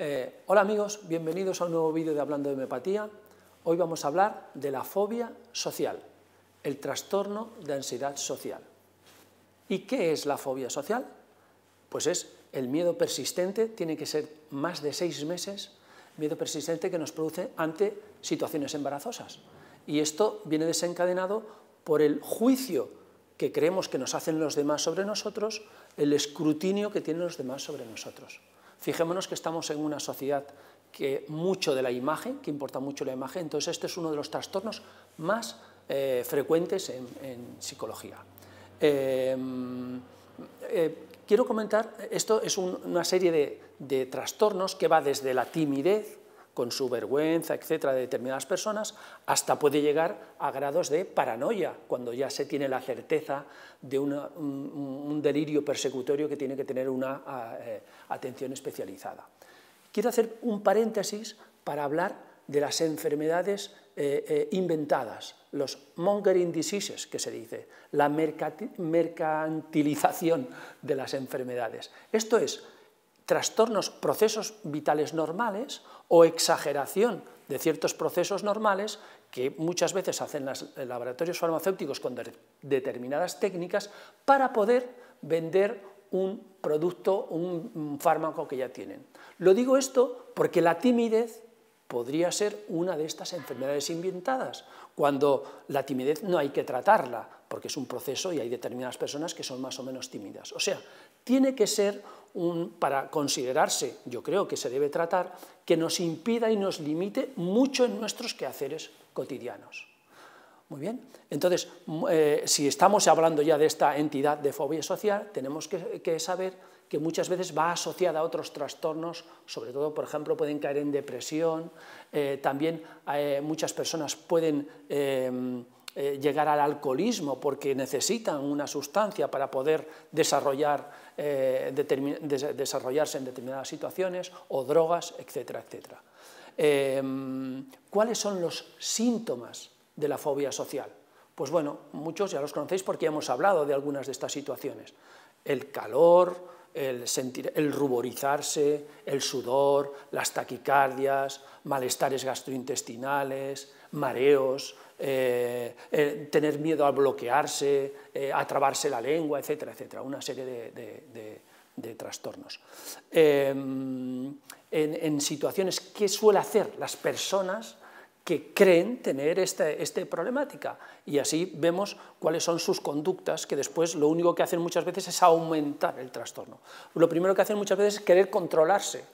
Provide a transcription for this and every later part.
Eh, hola amigos, bienvenidos a un nuevo vídeo de Hablando de Homeopatía. Hoy vamos a hablar de la fobia social, el trastorno de ansiedad social. ¿Y qué es la fobia social? Pues es el miedo persistente, tiene que ser más de seis meses, miedo persistente que nos produce ante situaciones embarazosas. Y esto viene desencadenado por el juicio que creemos que nos hacen los demás sobre nosotros, el escrutinio que tienen los demás sobre nosotros. Fijémonos que estamos en una sociedad que mucho de la imagen, que importa mucho la imagen, entonces este es uno de los trastornos más eh, frecuentes en, psicología. Em, eh, quiero comentar, esto es una serie de, de, trastornos que va desde la timidez, con su vergüenza, etcétera, de determinadas personas, hasta puede llegar a grados de paranoia, cuando ya se tiene la certeza de un, delirio persecutorio que tiene que tener una ah, eh, atención especializada. Quiero hacer un paréntesis para hablar de las enfermedades eh, eh, inventadas, los mongering diseases, que se dice, la mercantilización de las enfermedades. Esto es, trastornos, procesos vitales normales o exageración de ciertos procesos normales que muchas veces hacen los eh, laboratorios farmacéuticos con determinadas técnicas para poder vender un producto, un fármaco que ya tienen. Lo digo esto porque la timidez podría ser una de estas enfermedades inventadas, cuando la timidez no hay que tratarla, porque es un proceso y hay determinadas personas que son más o menos tímidas. O sea, tiene que ser un, para considerarse, yo creo que se debe tratar, que nos impida y nos limite mucho en nuestros quehaceres cotidianos. Muy bien, entonces, eh, si estamos hablando ya de esta entidad de fobia social, tenemos que, saber que muchas veces va asociada a otros trastornos, sobre todo, por ejemplo, pueden caer en depresión, eh, también eh, muchas personas pueden eh, llegar al alcoholismo porque necesitan una sustancia para poder eh, desarrollarse en determinadas situaciones, o drogas, etcétera, etcétera. Em, ¿Cuáles son los síntomas de la fobia social? Pues bueno, muchos ya los conocéis porque hemos hablado de algunas de estas situaciones. El calor, el ruborizarse, el sudor, las taquicardias, malestares gastrointestinales, mareos, eh, eh, tener miedo a bloquearse, eh, a trabarse la lengua, etcétera, etcétera, una serie de, trastornos. Em, en, situaciones, ¿qué suele hacer las personas que creen tener esta problemática? Y así vemos cuáles son sus conductas, que después lo único que hacen muchas veces es aumentar el trastorno. Lo primero que hacen muchas veces es querer controlarse,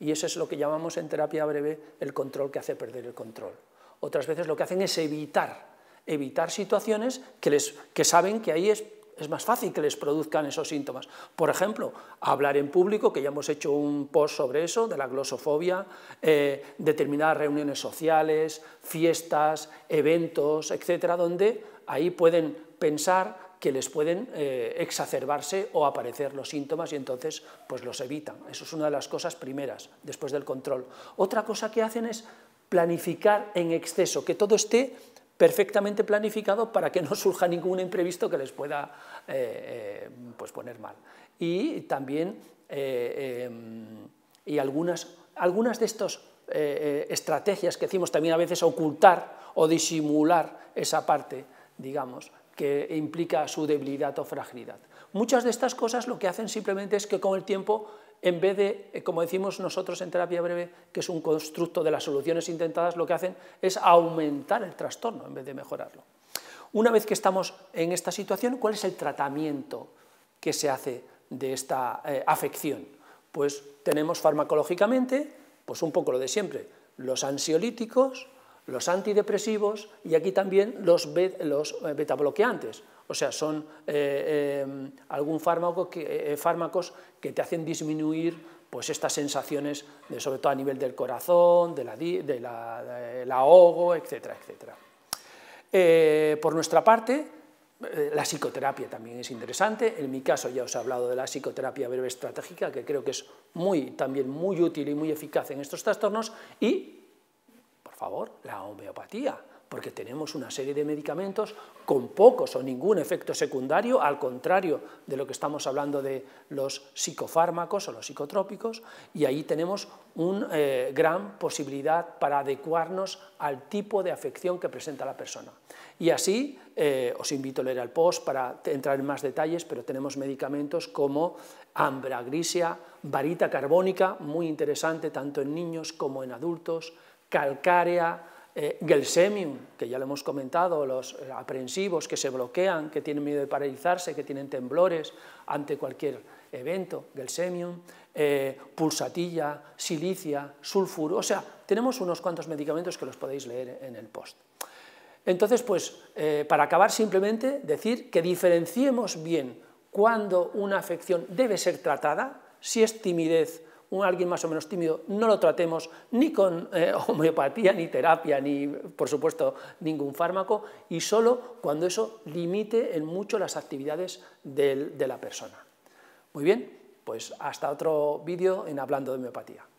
y eso es lo que llamamos en terapia breve el control que hace perder el control. Otras veces lo que hacen es evitar, evitar situaciones que, les, que saben que ahí es, más fácil que les produzcan esos síntomas. Por ejemplo, hablar en público, que ya hemos hecho un post sobre eso, de la glosofobia, eh, determinadas reuniones sociales, fiestas, eventos, etcétera, donde ahí pueden pensar que les pueden eh, exacerbarse o aparecer los síntomas y entonces pues los evitan. Eso es una de las cosas primeras, después del control. Otra cosa que hacen es planificar en exceso, que todo esté perfectamente planificado para que no surja ningún imprevisto que les pueda eh, eh, pues poner mal. Y también eh, y algunas, algunas de estas estrategias que decimos también a veces ocultar o disimular esa parte, digamos, que implica su debilidad o fragilidad. Muchas de estas cosas lo que hacen simplemente es que con el tiempo en vez de, eh, como decimos nosotros en terapia breve, que es un constructo de las soluciones intentadas, lo que hacen es aumentar el trastorno en vez de mejorarlo. Una vez que estamos en esta situación, ¿cuál es el tratamiento que se hace de esta eh, afección? Pues tenemos farmacológicamente, pues un poco lo de siempre, los ansiolíticos, los antidepresivos y aquí también los, los betabloqueantes, eh, o sea, son algunos eh, eh, algún fármaco que, fármacos que te hacen disminuir pues estas sensaciones, de, sobre todo a nivel del corazón, del de de ahogo, etcétera, etcétera. por nuestra parte, la psicoterapia también es interesante. En mi caso ya os he hablado de la psicoterapia breve estratégica, que creo que es muy, también muy útil y muy eficaz en estos trastornos, y favor, la homeopatía, porque tenemos una serie de medicamentos con pocos o ningún efecto secundario, al contrario de lo que estamos hablando de los psicofármacos o los psicotrópicos, y ahí tenemos una eh, gran posibilidad para adecuarnos al tipo de afección que presenta la persona. Y así, eh, os invito a leer el post para entrar en más detalles, pero tenemos medicamentos como hambra grisia, varita carbónica, muy interesante tanto en niños como en adultos, calcárea, eh, Gelsemium, que ya lo hemos comentado, los aprensivos que se bloquean, que tienen miedo de paralizarse, que tienen temblores ante cualquier evento, Gelsemium, eh, pulsatilla, silicia, sulfuro, o sea, tenemos unos cuantos medicamentos que los podéis leer en el post. Entonces, pues, eh, para acabar simplemente decir que diferenciemos bien cuando una afección debe ser tratada, si es timidez un alguien más o menos tímido, no lo tratemos ni con eh, homeopatía, ni terapia, ni por supuesto ningún fármaco, y solo cuando eso limite en mucho las actividades de la persona. Muy bien, pues hasta otro vídeo en Hablando de Homeopatía.